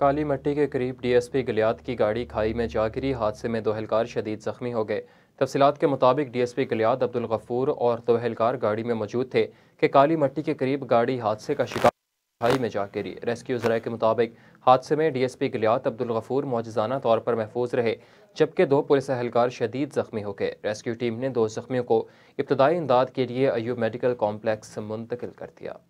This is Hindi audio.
काली मट्टी के करीब डीएसपी गलियात की गाड़ी खाई में जा गिरी हादसे में दो शदीद जख्मी हो गए तफसीत के मुताबिक डीएसपी गलियात अब्दुल गफूर और दोहलकार गाड़ी में मौजूद थे कि काली मट्टी के करीब गाड़ी हादसे का शिकार खाई में जा गिरी रेस्क्यू जरा के मुताबिक हादसे में डीएसपी गलियात अब्दुल गफूर मुआजाना तौर पर महफूज रहे जबकि दो पुलिस अहलकार शदीद जख्मी हो गए रेस्क्यू टीम ने दो जख्मियों को इब्तदाई इमदाद के लिए अयूब मेडिकल कॉम्प्लेक्स मुंतकिल कर दिया